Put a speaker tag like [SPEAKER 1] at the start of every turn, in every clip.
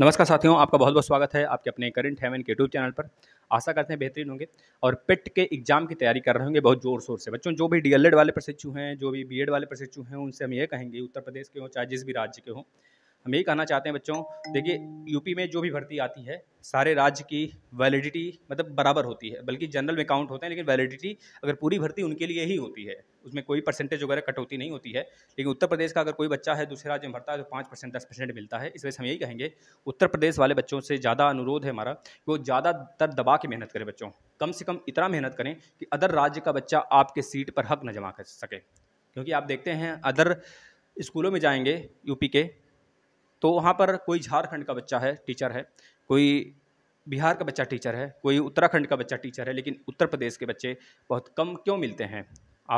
[SPEAKER 1] नमस्कार साथियों आपका बहुत बहुत स्वागत है आपके अपने करंट हेवन के यूट्यूब चैनल पर आशा करते हैं बेहतरीन होंगे और पेट के एग्जाम की तैयारी कर रहे होंगे बहुत जोर शोर से बच्चों जो भी डीएलएड वाले प्रशिक्षु हैं जो भी बीएड वाले प्रशिक्षु हैं उनसे हम ये कहेंगे उत्तर प्रदेश के हों चाहे जिस भी राज्य के हों हम यही कहना चाहते हैं बच्चों देखिए यूपी में जो भी भर्ती आती है सारे राज्य की वैलिडिटी मतलब बराबर होती है बल्कि जनरल में काउंट होते हैं लेकिन वैलिडिटी अगर पूरी भर्ती उनके लिए ही होती है उसमें कोई परसेंटेज वगैरह कटौती नहीं होती है लेकिन उत्तर प्रदेश का अगर कोई बच्चा है दूसरे राज्य में भरता है तो पाँच परसेंट दस परसेंट मिलता है इस वजह से हम यही कहेंगे उत्तर प्रदेश वाले बच्चों से ज़्यादा अनुरोध है हमारा कि वो ज़्यादातर दबा के मेहनत करें बच्चों कम से कम इतना मेहनत करें कि अदर राज्य का बच्चा आपके सीट पर हक न जमा कर सके क्योंकि आप देखते हैं अदर स्कूलों में जाएंगे यूपी के तो वहाँ पर कोई झारखंड का बच्चा है टीचर है कोई बिहार का बच्चा टीचर है कोई उत्तराखंड का बच्चा टीचर है लेकिन उत्तर प्रदेश के बच्चे बहुत कम क्यों मिलते हैं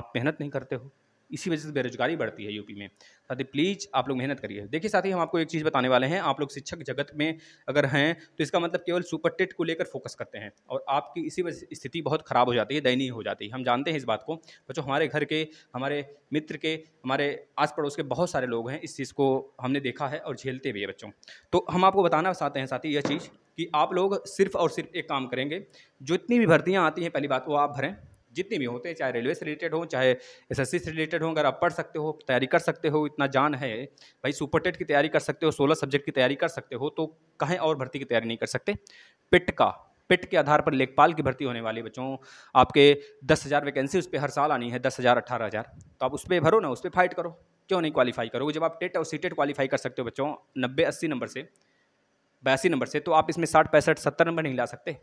[SPEAKER 1] आप मेहनत नहीं करते हो इसी वजह से बेरोजगारी बढ़ती है यूपी में साथी प्लीज़ आप लोग मेहनत करिए देखिए साथी हम आपको एक चीज़ बताने वाले हैं आप लोग शिक्षक जगत में अगर हैं तो इसका मतलब केवल सुपर टेट को लेकर फोकस करते हैं और आपकी इसी वजह स्थिति बहुत ख़राब हो जाती है दयनीय हो जाती है हम जानते हैं इस बात को बच्चों हमारे घर के हमारे मित्र के हमारे आस पड़ोस के बहुत सारे लोग हैं इस चीज़ को हमने देखा है और झेलते भी है बच्चों तो हम आपको बताना चाहते हैं साथी यह चीज़ कि आप लोग सिर्फ और सिर्फ एक काम करेंगे जितनी भी भर्तियाँ आती हैं पहली बात वो आप भरें जितने भी होते हैं चाहे रेलवे से रिलेटेड हों चाहे एस से रिलेटेड हों अगर आप पढ़ सकते हो तैयारी कर सकते हो इतना जान है भाई सुपर टेट की तैयारी कर सकते हो सोलह सब्जेक्ट की तैयारी कर सकते हो तो कहीं और भर्ती की तैयारी नहीं कर सकते पिट का पिट के आधार पर लेखपाल की भर्ती होने वाली बच्चों आपके दस हज़ार वैकेंसी उस पर हर साल आनी है दस हज़ार अठारह हज़ार तो आप उस पर भरो ना उस पर फाइट करो क्यों नहीं क्वालीफाई करोगे जब आप टेट और सी टेट क्वालिफाई कर सकते हो बच्चों नब्बे अस्सी नंबर से बयासी नंबर से तो आप इसमें साठ पैंसठ सत्तर नंबर नहीं ला सकते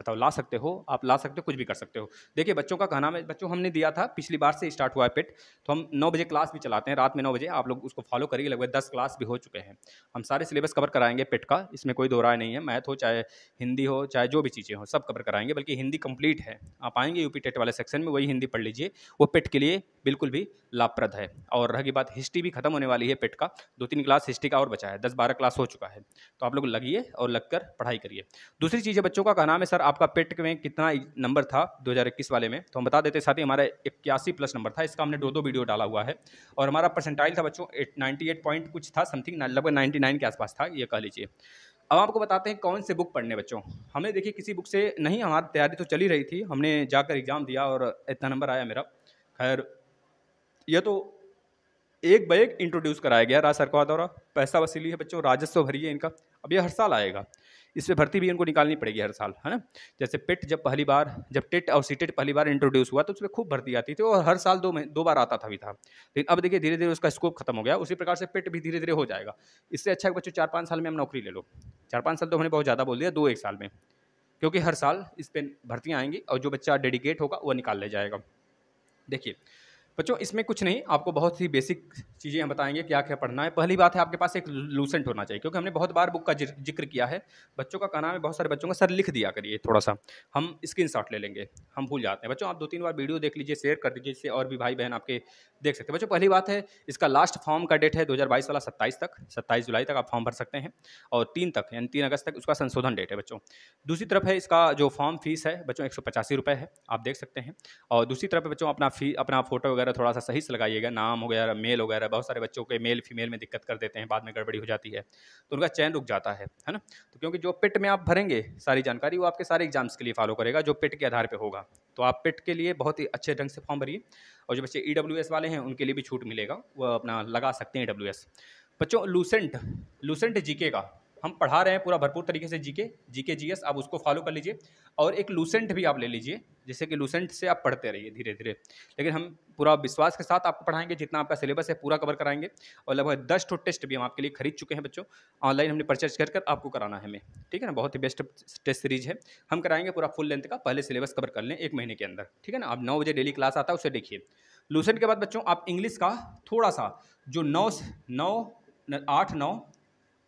[SPEAKER 1] बताओ ला सकते हो आप ला सकते हो कुछ भी कर सकते हो देखिए बच्चों का कहना में बच्चों हमने दिया था पिछली बार से स्टार्ट हुआ है पेट तो हम नौ बजे क्लास भी चलाते हैं रात में नौ बजे आप लोग उसको फॉलो करिए लगभग दस क्लास भी हो चुके हैं हम सारे सिलेबस कवर कराएंगे पेट का इसमें कोई दो राय नहीं है मैथ हो चाहे हिंदी हो चाहे जो भी चीज़ें हो सब कवर कराएंगे बल्कि हिंदी कंप्लीट है आप आएंगे यूपी टेट वाले सेक्शन में वही हिंदी पढ़ लीजिए वो पेट के लिए बिल्कुल भी लाभप्रद है और रह गई बात हिस्ट्री भी खत्म होने वाली है पेट का दो तीन क्लास हिस्ट्री का और बचा है दस बारह क्लास हो चुका है तो आप लोग लगिए और लगकर पढ़ाई करिए दूसरी चीज़ है बच्चों का कहना है सर आपका पेट में कितना नंबर था 2021 वाले में तो हम बता देते साथ ही हमारा इक्यासी प्लस नंबर था इसका हमने दो दो वीडियो डाला हुआ है और हमारा परसेंटाइल था बच्चों एट नाइन्टी पॉइंट कुछ था समथिंग लगभग नाइन्टी नाइन के आसपास था ये कह लीजिए अब आपको बताते हैं कौन से बुक पढ़ने बच्चों हमने देखिए किसी बुक से नहीं हमारी तैयारी तो चली रही थी हमने जाकर एग्ज़ाम दिया और इतना नंबर आया मेरा खैर यह तो एक एक इंट्रोड्यूस कराया गया राज्य सरकार द्वारा पैसा वसीली है बच्चों राजस्व भरी है इनका अब यह हर साल आएगा इस पर भर्ती भी इनको निकालनी पड़ेगी हर साल है ना जैसे पिट जब पहली बार जब टिट और सी टिट पहली बार इंट्रोड्यूस हुआ तो उसमें खूब भर्ती आती थी और हर साल दो में दो बार आता था भी था लेकिन अब देखिए धीरे धीरे उसका स्कोप खत्म हो गया उसी प्रकार से पिट भी धीरे धीरे हो जाएगा इससे अच्छा है बच्चों चार पाँच साल में हम नौकरी ले लो चार पाँच साल तो हमने बहुत ज़्यादा बोल दिया दो एक साल में क्योंकि हर साल इस पर भर्तियाँ आएंगी और जो बच्चा डेडिकेट होगा वह निकाल ले जाएगा देखिए बच्चों इसमें कुछ नहीं आपको बहुत सी बेसिक चीज़ें हम बताएंगे क्या क्या पढ़ना है पहली बात है आपके पास एक लूसेंट होना चाहिए क्योंकि हमने बहुत बार बुक का जिक्र किया है बच्चों का कहना है बहुत सारे बच्चों का सर लिख दिया करिए थोड़ा सा हम स्क्रीन ले लेंगे हम भूल जाते हैं बच्चों आप दो तीन बार वीडियो देख लीजिए शेयर कर दीजिए इससे और भी भाई बहन आपके देख सकते हैं बच्चों पहली बात है इसका लास्ट फॉर्म का डेट है दो वाला सत्ताईस तक सत्ताईस जुलाई तक आप फॉर्म भर सकते हैं और तीन तक यानी तीन अगस्त तक उसका संशोधन डेट है बच्चों दूसरी तरफ है इसका जो फॉर्म फीस है बच्चों एक है आप देख सकते हैं और दूसरी तरफ बच्चों अपना फी अपना फोटो वगैरह वगैरह थोड़ा सा सही से लगाइएगा नाम वगैरह मेल वगैरह बहुत सारे बच्चों के मेल फीमेल में दिक्कत कर देते हैं बाद में गड़बड़ी हो जाती है तो उनका चयन रुक जाता है है ना तो क्योंकि जो पिट में आप भरेंगे सारी जानकारी वो आपके सारे एग्जाम्स के लिए फॉलो करेगा जो पिट के आधार पर होगा तो आप पिट के लिए बहुत ही अच्छे ढंग से फॉर्म भरिए और जो बच्चे ई e वाले हैं उनके लिए भी छूट मिलेगा वो अपना लगा सकते हैं ई e बच्चों लूसेंट लूसेंट जीके का हम पढ़ा रहे हैं पूरा भरपूर तरीके से जीके जीके जीएस आप उसको फॉलो कर लीजिए और एक लूसेंट भी आप ले लीजिए जैसे कि लूसेंट से आप पढ़ते रहिए धीरे धीरे लेकिन हम पूरा विश्वास के साथ आपको पढ़ाएंगे जितना आपका सिलेबस है पूरा कवर कराएंगे और लगभग दस टू टेस्ट भी हम आपके लिए खरीद चुके हैं बच्चों ऑनलाइन हमने परचेज कर कर आपको कराना है हमें ठीक है ना बहुत ही बेस्ट टेस्ट सीरीज है हम कराएंगे पूरा फुल लेंथ का पहले सिलेबस कवर कर लें एक महीने के अंदर ठीक है ना आप नौ बजे डेली क्लास आता है उसे देखिए लूसेंट के बाद बच्चों आप इंग्लिश का थोड़ा सा जो नौ नौ आठ नौ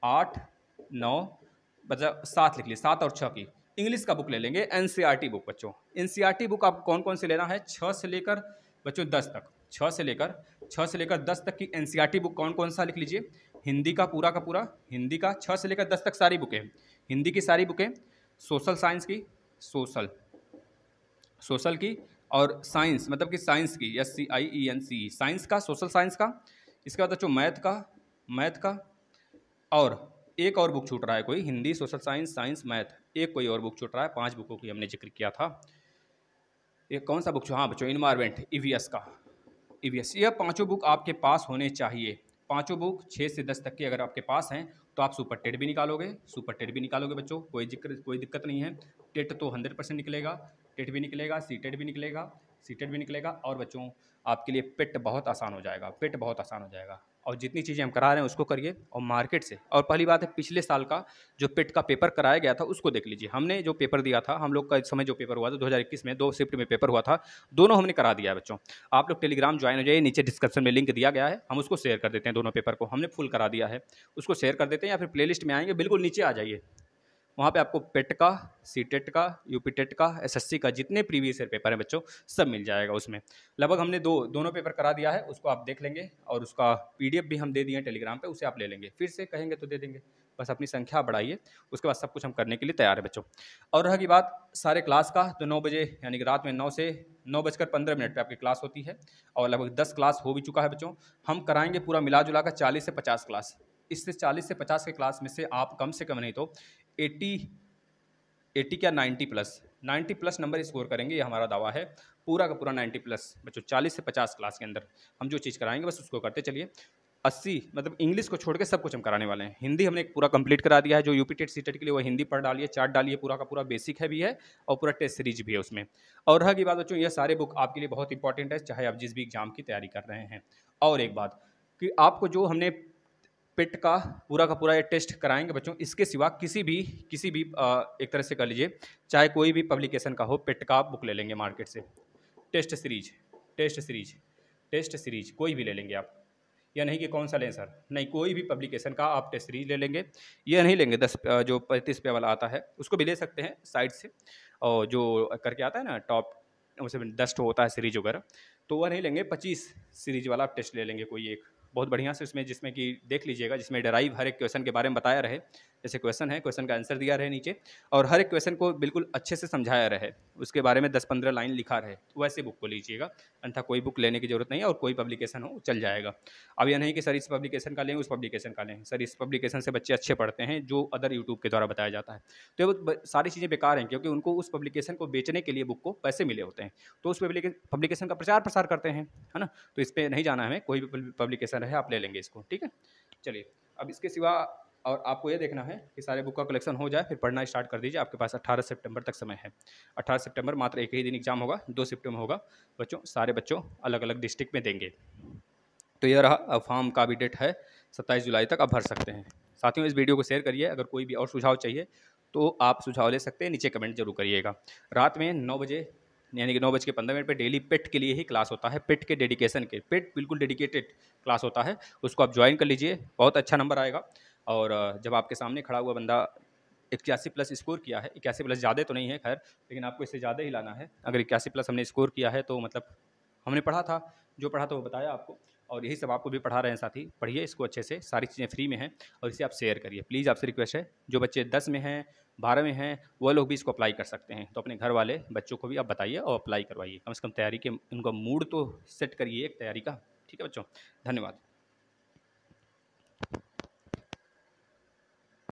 [SPEAKER 1] आठ नौ मतलब सात लिख लीजिए सात और छः की इंग्लिश का बुक ले लेंगे एन e बुक बच्चों एन e बुक आपको कौन कौन से लेना है छः से लेकर बच्चों दस तक छः से लेकर छः से लेकर दस तक की एन e बुक कौन कौन सा लिख लीजिए हिंदी का पूरा का पूरा हिंदी का छः से लेकर दस तक सारी बुकें हिंदी की सारी बुकें सोशल साइंस की सोशल सोशल की और साइंस मतलब कि साइंस की S C I E N C science का सोशल साइंस का इसके बाद बच्चों मैथ का मैथ का और एक और बुक छूट रहा है कोई Hindi social science science math एक कोई और बुक छूट रहा है पांच बुकों की हमने जिक्र किया था एक कौन सा बुक छू हाँ बच्चों इन्वायरमेंट ई का ई यह पाँचों बुक आपके पास होने चाहिए पाँचों बुक छः से दस तक के अगर आपके पास हैं तो आप सुपर टेट भी निकालोगे सुपर टेट भी निकालोगे बच्चों कोई जिक्र कोई दिक्कत नहीं है टेट तो हंड्रेड परसेंट निकलेगा टेट भी निकलेगा सी टेट भी निकलेगा सी टेट भी निकलेगा और बच्चों आपके लिए पेट बहुत आसान हो जाएगा पेट बहुत आसान हो जाएगा और जितनी चीज़ें हम करा रहे हैं उसको करिए और मार्केट से और पहली बात है पिछले साल का जो पेट का पेपर कराया गया था उसको देख लीजिए हमने जो पेपर दिया था हम लोग का इस समय जो पेपर हुआ था 2021 में दो शिफ्ट में पेपर हुआ था दोनों हमने करा दिया है बच्चों आप लोग टेलीग्राम ज्वाइन हो जाइए नीचे डिस्क्रिप्शन में लिंक दिया गया है हम उसको शेयर कर देते हैं दोनों पेपर को हमने फुल करा दिया है उसको शेयर कर देते हैं या फिर प्ले में आएंगे बिल्कुल नीचे आ जाइए वहाँ पे आपको पेट e का सी टेट e का यू पी टेट का एस एस सी का जितने प्रीवियस ईयर पेपर हैं बच्चों सब मिल जाएगा उसमें लगभग हमने दो दोनों पेपर करा दिया है उसको आप देख लेंगे और उसका पी डी एफ भी हम दे दिए हैं टेलीग्राम पे उसे आप ले लेंगे फिर से कहेंगे तो दे देंगे बस अपनी संख्या बढ़ाइए उसके बाद सब कुछ हम करने के लिए तैयार है बच्चों और रह बात सारे क्लास का तो नौ बजे यानी कि रात में नौ से नौ बजकर पंद्रह मिनट पर आपकी क्लास होती है और लगभग दस क्लास हो भी चुका है बच्चों हम कराएंगे पूरा मिला जुला कर चालीस से पचास क्लास इससे चालीस से पचास के क्लास में से आप कम से कम नहीं तो एट्टी एटी क्या ninety plus ninety plus number score करेंगे ये हमारा दावा है पूरा का पूरा नाइन्टी प्लस बच्चों चालीस से पचास क्लास के अंदर हम जो चीज़ कराएंगे बस उसको करते चलिए अस्सी मतलब इंग्लिश को छोड़ के सब कुछ हम कराने वाले हैं हिंदी हमने पूरा कंप्लीट करा दिया है जो यूपी टेट सी टेट के लिए वो हिंदी पढ़ डालिए चार्ट डालिए पूरा का पूरा बेसिक है भी है और पूरा टेस्ट सीरीज भी है उसमें और रह की बात बच्चों ये सारे बुक आपके लिए बहुत इंपॉर्टेंट है चाहे आप जिस भी एग्जाम की तैयारी कर रहे हैं और एक बात कि आपको जो हमने पिट का पूरा का पूरा ये टेस्ट कराएंगे बच्चों इसके सिवा किसी भी किसी भी एक तरह से कर लीजिए चाहे कोई भी पब्लिकेशन का हो पिट का बुक ले लेंगे मार्केट से test series test series test series कोई भी ले लेंगे आप या नहीं कि कौन सा लें सर नहीं कोई भी पब्लिकेशन का आप टेस्ट सीरीज ले लेंगे ये नहीं लेंगे दस जो पैंतीस रुपये वाला आता है उसको भी ले सकते हैं साइड से और जो करके आता है ना टॉप उसमें डस्ट तो होता है सीरीज वगैरह तो वह नहीं लेंगे पच्चीस सीरीज वाला आप टेस्ट ले लेंगे कोई एक बहुत बढ़िया से उसमें जिसमें कि देख लीजिएगा जिसमें डराइव हर एक क्वेश्चन के बारे में बताया रहे जैसे क्वेश्चन है क्वेश्चन का आंसर दिया रहे नीचे और हर एक क्वेश्चन को बिल्कुल अच्छे से समझाया रहे उसके बारे में दस पंद्रह लाइन लिखा रहे तो वैसे बुक को लीजिएगा अन्यथा कोई बुक लेने की जरूरत नहीं है और कोई पब्लिकेशन हो चल जाएगा अब यह नहीं कि सर इस पब्लिकेशन का लें उस पब्लिकेशन का लें सर इस पब्लिकेशन से बच्चे अच्छे पढ़ते हैं जो अदर यूट्यूब के द्वारा बताया जाता है तो ये सारी चीज़ें बेकार हैं क्योंकि उनको उस पब्लिकेशन को बेचने के लिए बुक को पैसे मिले होते हैं तो उस पब्लिकेशन का प्रचार प्रसार करते हैं है ना तो इस पर नहीं जाना हमें कोई भी पब्लिकेशन रहे आप ले लेंगे इसको ठीक है चलिए अब इसके सिवा और आपको ये देखना है कि सारे बुक का कलेक्शन हो जाए फिर पढ़ना स्टार्ट कर दीजिए आपके पास 18 सितंबर तक समय है 18 सितंबर मात्र एक ही दिन एग्जाम होगा दो शिफ्ट में होगा बच्चों सारे बच्चों अलग अलग डिस्ट्रिक्ट में देंगे तो यह रहा अब फॉर्म का भी डेट है सत्ताईस जुलाई तक आप भर सकते हैं साथियों इस वीडियो को शेयर करिए अगर कोई भी और सुझाव चाहिए तो आप सुझाव ले सकते हैं नीचे कमेंट जरूर करिएगा रात में नौ बजे यानी कि नौ बज के पंद्रह मिनट पर डेली पेट के लिए ही क्लास होता है पेट के डेडिकेशन के पेट बिल्कुल डेडिकेटेड क्लास होता है उसको आप ज्वाइन कर लीजिए बहुत अच्छा नंबर आएगा और जब आपके सामने खड़ा हुआ बंदा इक्यासी प्लस स्कोर किया है इक्यासी प्लस ज़्यादा तो नहीं है खैर लेकिन आपको इससे ज़्यादा ही लाना है अगर इक्यासी प्लस हमने स्कोर किया है तो मतलब हमने पढ़ा था जो पढ़ा था वो बताया आपको और यही सब आपको भी पढ़ा रहे हैं साथी पढ़िए इसको अच्छे से सारी चीज़ें फ्री में हैं और इसे आप शेयर करिए प्लीज़ आपसे रिक्वेस्ट है जो बच्चे दस में हैं बारह में हैं वो लोग भी इसको अप्लाई कर सकते हैं तो अपने घर वाले बच्चों को भी आप बताइए और अप्लाई करवाइए कम से कम तैयारी के उनका मूड तो सेट करिए एक तैयारी का ठीक है बच्चों धन्यवाद